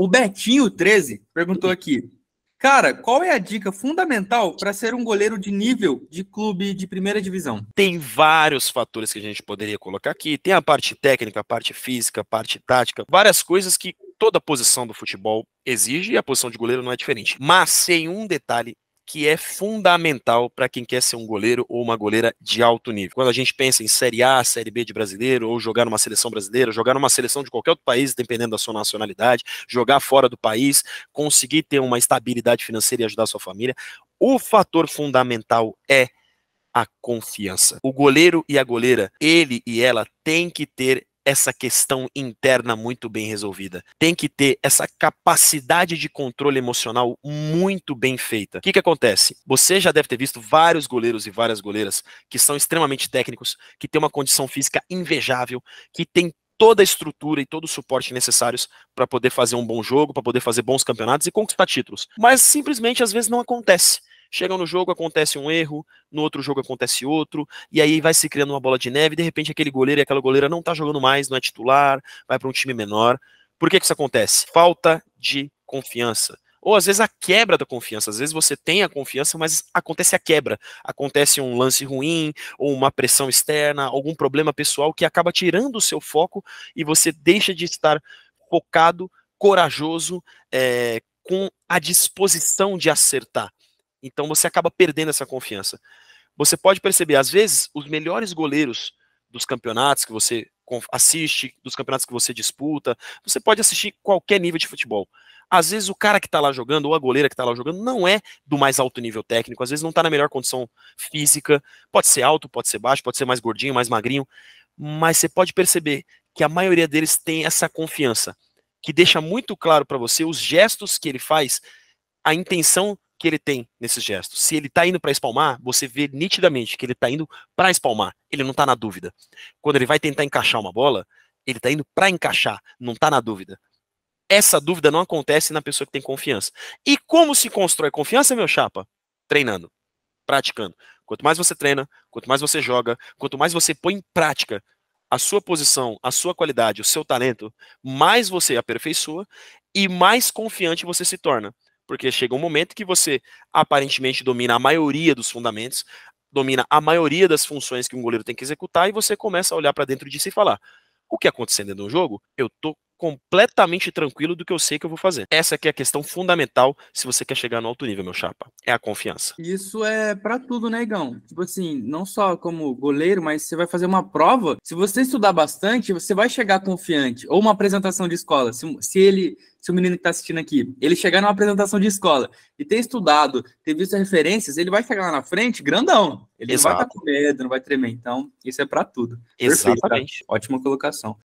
O Betinho 13 perguntou aqui: Cara, qual é a dica fundamental para ser um goleiro de nível de clube de primeira divisão? Tem vários fatores que a gente poderia colocar aqui. Tem a parte técnica, a parte física, a parte tática, várias coisas que toda posição do futebol exige e a posição de goleiro não é diferente. Mas tem um detalhe que é fundamental para quem quer ser um goleiro ou uma goleira de alto nível. Quando a gente pensa em Série A, Série B de brasileiro, ou jogar numa seleção brasileira, jogar numa seleção de qualquer outro país, dependendo da sua nacionalidade, jogar fora do país, conseguir ter uma estabilidade financeira e ajudar a sua família, o fator fundamental é a confiança. O goleiro e a goleira, ele e ela tem que ter essa questão interna muito bem resolvida. Tem que ter essa capacidade de controle emocional muito bem feita. O que, que acontece? Você já deve ter visto vários goleiros e várias goleiras que são extremamente técnicos, que têm uma condição física invejável, que têm toda a estrutura e todo o suporte necessários para poder fazer um bom jogo, para poder fazer bons campeonatos e conquistar títulos. Mas simplesmente às vezes não acontece. Chegam no jogo, acontece um erro, no outro jogo acontece outro, e aí vai se criando uma bola de neve, de repente aquele goleiro e aquela goleira não tá jogando mais, não é titular, vai para um time menor. Por que, que isso acontece? Falta de confiança. Ou às vezes a quebra da confiança. Às vezes você tem a confiança, mas acontece a quebra. Acontece um lance ruim, ou uma pressão externa, algum problema pessoal que acaba tirando o seu foco e você deixa de estar focado, corajoso, é, com a disposição de acertar. Então você acaba perdendo essa confiança. Você pode perceber, às vezes, os melhores goleiros dos campeonatos que você assiste, dos campeonatos que você disputa, você pode assistir qualquer nível de futebol. Às vezes o cara que está lá jogando, ou a goleira que está lá jogando, não é do mais alto nível técnico, às vezes não está na melhor condição física, pode ser alto, pode ser baixo, pode ser mais gordinho, mais magrinho, mas você pode perceber que a maioria deles tem essa confiança, que deixa muito claro para você os gestos que ele faz, a intenção que ele tem nesse gesto. Se ele está indo para espalmar, você vê nitidamente que ele está indo para espalmar. Ele não está na dúvida. Quando ele vai tentar encaixar uma bola, ele está indo para encaixar, não está na dúvida. Essa dúvida não acontece na pessoa que tem confiança. E como se constrói confiança, meu chapa? Treinando, praticando. Quanto mais você treina, quanto mais você joga, quanto mais você põe em prática a sua posição, a sua qualidade, o seu talento, mais você aperfeiçoa e mais confiante você se torna. Porque chega um momento que você aparentemente domina a maioria dos fundamentos, domina a maioria das funções que um goleiro tem que executar e você começa a olhar para dentro de si e falar: o que é aconteceu dentro do jogo, eu tô completamente tranquilo do que eu sei que eu vou fazer. Essa aqui é a questão fundamental se você quer chegar no alto nível, meu chapa. É a confiança. Isso é para tudo, né, Igão? Tipo assim, não só como goleiro, mas você vai fazer uma prova. Se você estudar bastante, você vai chegar confiante. Ou uma apresentação de escola. Se, se ele se o menino que está assistindo aqui, ele chegar numa apresentação de escola e ter estudado, ter visto referências, ele vai chegar lá na frente grandão. Ele Exato. não vai tá estar com medo, não vai tremer. Então, isso é para tudo. Exatamente. Perfeito, tá? Ótima colocação.